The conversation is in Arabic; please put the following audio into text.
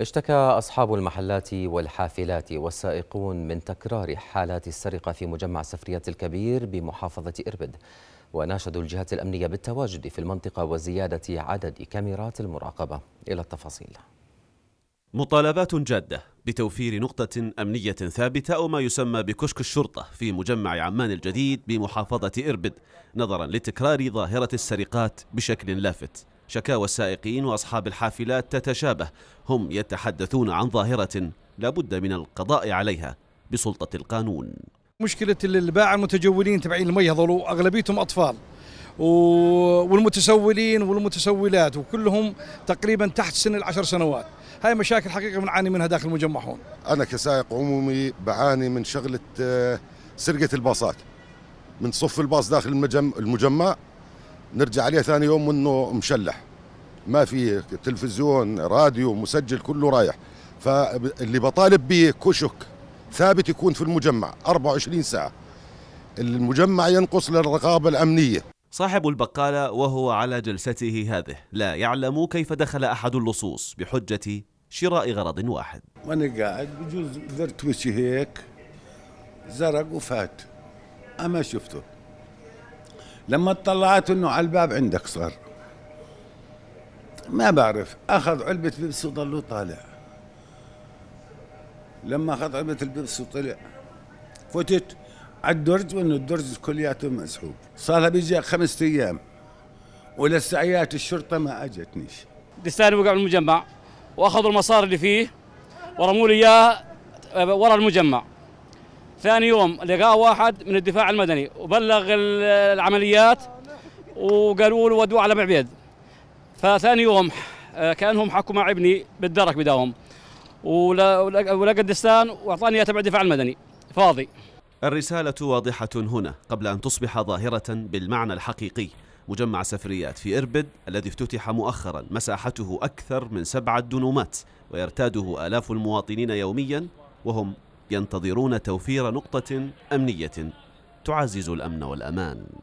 اشتكى أصحاب المحلات والحافلات والسائقون من تكرار حالات السرقة في مجمع سفريات الكبير بمحافظة إربد وناشدوا الجهات الأمنية بالتواجد في المنطقة وزيادة عدد كاميرات المراقبة إلى التفاصيل مطالبات جادة بتوفير نقطة أمنية ثابتة أو ما يسمى بكشك الشرطة في مجمع عمان الجديد بمحافظة إربد نظرا لتكرار ظاهرة السرقات بشكل لافت شكاوى السائقين وأصحاب الحافلات تتشابه هم يتحدثون عن ظاهرة لابد من القضاء عليها بسلطة القانون مشكلة الباعة المتجولين تبعين المي هذول أغلبيتهم أطفال والمتسولين والمتسولات وكلهم تقريبا تحت سن العشر سنوات هاي مشاكل حقيقة بنعاني منها داخل المجمع هون أنا كسائق عمومي بعاني من شغلة آه، سرقة الباصات من صف الباص داخل المجمع نرجع عليه ثاني يوم منه مشلح ما في تلفزيون راديو مسجل كله رايح فاللي بطالب به كشك ثابت يكون في المجمع 24 ساعه المجمع ينقص للرقابه الامنيه صاحب البقالة وهو على جلسته هذه لا يعلم كيف دخل أحد اللصوص بحجة شراء غرض واحد وأنا قاعد بجوز درت وشي هيك زرق وفات أما شفته لما اطلعت انه على الباب عندك صار ما بعرف اخذ علبه بيبسي وضلوا طالع لما اخذ علبه البيبسي وطلع فتت على الدرج وانه الدرج كلياته مسحوب صار لها بيجي خمسة ايام ولسعيات الشرطه ما اجتنيش دستان وقع بالمجمع واخذوا المصاري اللي فيه ورموا لي اياه آه، ورا المجمع ثاني يوم لقاه واحد من الدفاع المدني وبلغ العمليات وقالوا له ودوه على معبيد فثاني يوم آه، كانهم حكوا مع ابني بالدرك بداهم ولقى الدستان واعطاني تبع الدفاع المدني فاضي الرسالة واضحة هنا قبل أن تصبح ظاهرة بالمعنى الحقيقي مجمع سفريات في إربد الذي افتتح مؤخرا مساحته أكثر من سبعة دنومات ويرتاده آلاف المواطنين يوميا وهم ينتظرون توفير نقطة أمنية تعزز الأمن والأمان